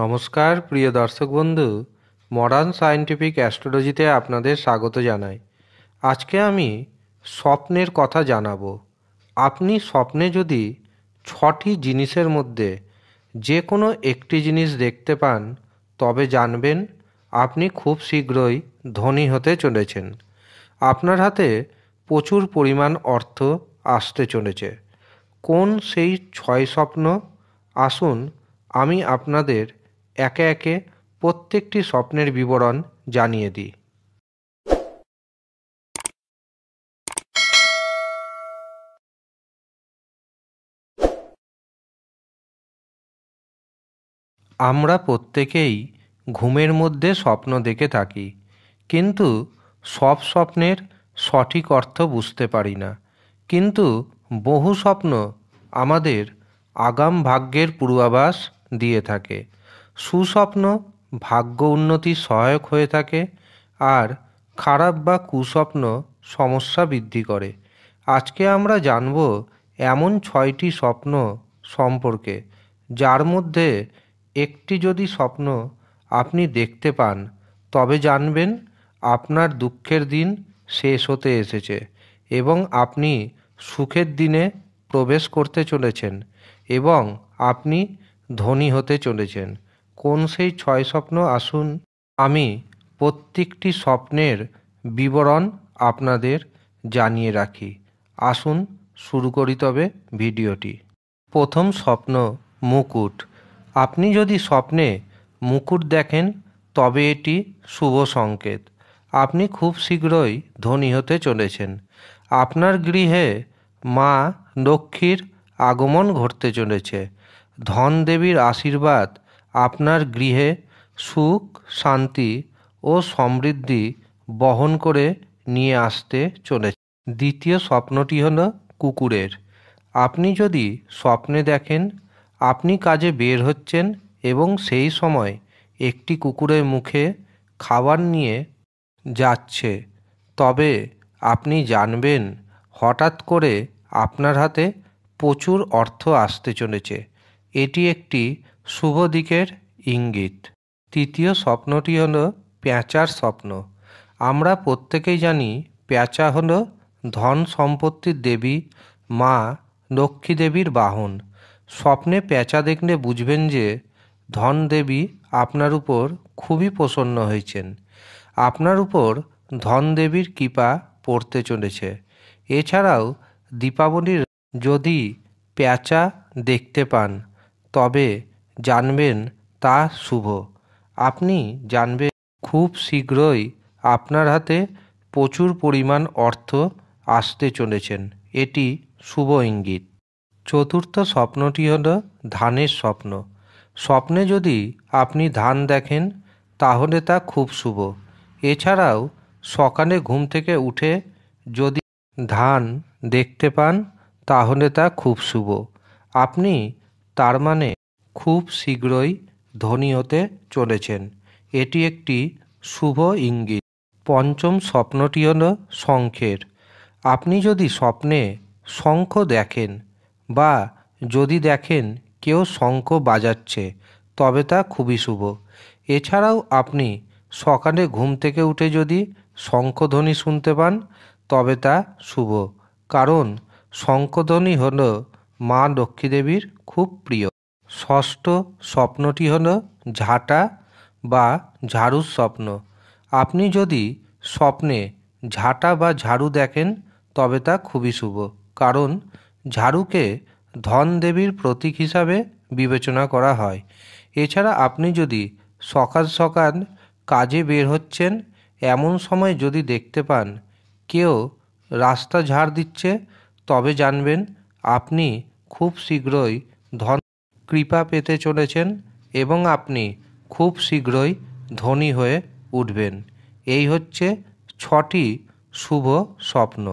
নমস্কার প্রিয় দর্শক বন্ধু মডার্ন সায়েন্টিফিক অ্যাস্ট্রোলজিতে আপনাদের স্বাগত জানাই আজকে আমি স্বপ্নের কথা জানাবো আপনি স্বপ্নে যদি ছটি জিনিসের মধ্যে যে কোনো একটি জিনিস দেখতে পান তবে জানবেন আপনি খুব শীঘ্রই ধনী হতে চলেছেন আপনার হাতে প্রচুর পরিমাণ অর্থ আসতে চলেছে কোন সেই ছয় স্বপ্ন আসুন আমি আপনাদের একে একে প্রত্যেকটি স্বপ্নের বিবরণ জানিয়ে দিই আমরা প্রত্যেকেই ঘুমের মধ্যে স্বপ্ন দেখে থাকি কিন্তু সব স্বপ্নের সঠিক অর্থ বুঝতে পারি না কিন্তু বহু স্বপ্ন আমাদের আগাম ভাগ্যের পূর্বাভাস দিয়ে থাকে সুস্বপ্ন ভাগ্য উন্নতির সহায়ক হয়ে থাকে আর খারাপ বা কুস্বপ্ন সমস্যা বৃদ্ধি করে আজকে আমরা জানব এমন ছয়টি স্বপ্ন সম্পর্কে যার মধ্যে একটি যদি স্বপ্ন আপনি দেখতে পান তবে জানবেন আপনার দুঃখের দিন শেষ হতে এসেছে এবং আপনি সুখের দিনে প্রবেশ করতে চলেছেন এবং আপনি ধনী হতে চলেছেন কোন সেই ছয় স্বপ্ন আসুন আমি প্রত্যেকটি স্বপ্নের বিবরণ আপনাদের জানিয়ে রাখি আসুন শুরু করি তবে ভিডিওটি প্রথম স্বপ্ন মুকুট আপনি যদি স্বপ্নে মুকুট দেখেন তবে এটি শুভ সংকেত আপনি খুব শীঘ্রই ধনী হতে চলেছেন আপনার গৃহে মা লক্ষ্মীর আগমন ঘটতে চলেছে ধনদেবীর আশীর্বাদ আপনার গৃহে সুখ শান্তি ও সমৃদ্ধি বহন করে নিয়ে আসতে চলেছে দ্বিতীয় স্বপ্নটি হল কুকুরের আপনি যদি স্বপ্নে দেখেন আপনি কাজে বের হচ্ছেন এবং সেই সময় একটি কুকুরের মুখে খাবার নিয়ে যাচ্ছে তবে আপনি জানবেন হঠাৎ করে আপনার হাতে প্রচুর অর্থ আসতে চলেছে এটি একটি শুভ দিকের ইঙ্গিত তৃতীয় স্বপ্নটি হল পেঁচার স্বপ্ন আমরা প্রত্যেকেই জানি পেঁচা হল ধন সম্পত্তির দেবী মা লক্ষ্মী দেবীর বাহন স্বপ্নে পেঁচা দেখলে বুঝবেন যে ধন দেবী আপনার উপর খুবই প্রসন্ন হয়েছেন আপনার উপর ধন দেবীর কৃপা পড়তে চলেছে এছাড়াও দীপাবলির যদি পেঁচা দেখতে পান তবে জানবেন তা শুভ আপনি জানবেন খুব শীঘ্রই আপনার হাতে প্রচুর পরিমাণ অর্থ আসতে চলেছেন এটি শুভ ইঙ্গিত চতুর্থ স্বপ্নটি হল ধানের স্বপ্ন স্বপ্নে যদি আপনি ধান দেখেন তাহলে তা খুব শুভ এছাড়াও সকালে ঘুম থেকে উঠে যদি ধান দেখতে পান তাহলে তা খুব শুভ আপনি তার মানে খুব শীঘ্রই ধনী হতে চলেছেন এটি একটি শুভ ইঙ্গিত পঞ্চম স্বপ্নটি হল শঙ্খের আপনি যদি স্বপ্নে শঙ্খ দেখেন বা যদি দেখেন কেউ শঙ্খ বাজাচ্ছে তবে তা খুবই শুভ এছাড়াও আপনি সকালে ঘুম থেকে উঠে যদি শঙ্খধ্বনি শুনতে পান তবে তা শুভ কারণ শঙ্খধ্বনি হল মা লক্ষ্মীদেবীর খুব প্রিয় ষষ্ঠ স্বপ্নটি হল ঝাঁটা বা ঝাড়ুর স্বপ্ন আপনি যদি স্বপ্নে ঝাঁটা বা ঝাড়ু দেখেন তবে তা খুবই শুভ কারণ ঝাড়ুকে ধন দেবীর প্রতীক হিসাবে বিবেচনা করা হয় এছাড়া আপনি যদি সকাল সকাল কাজে বের হচ্ছেন এমন সময় যদি দেখতে পান কেউ রাস্তা ঝাড় দিচ্ছে তবে জানবেন আপনি খুব শীঘ্রই ধন কৃপা পেতে চলেছেন এবং আপনি খুব শীঘ্রই ধনী হয়ে উঠবেন এই হচ্ছে ছটি শুভ স্বপ্ন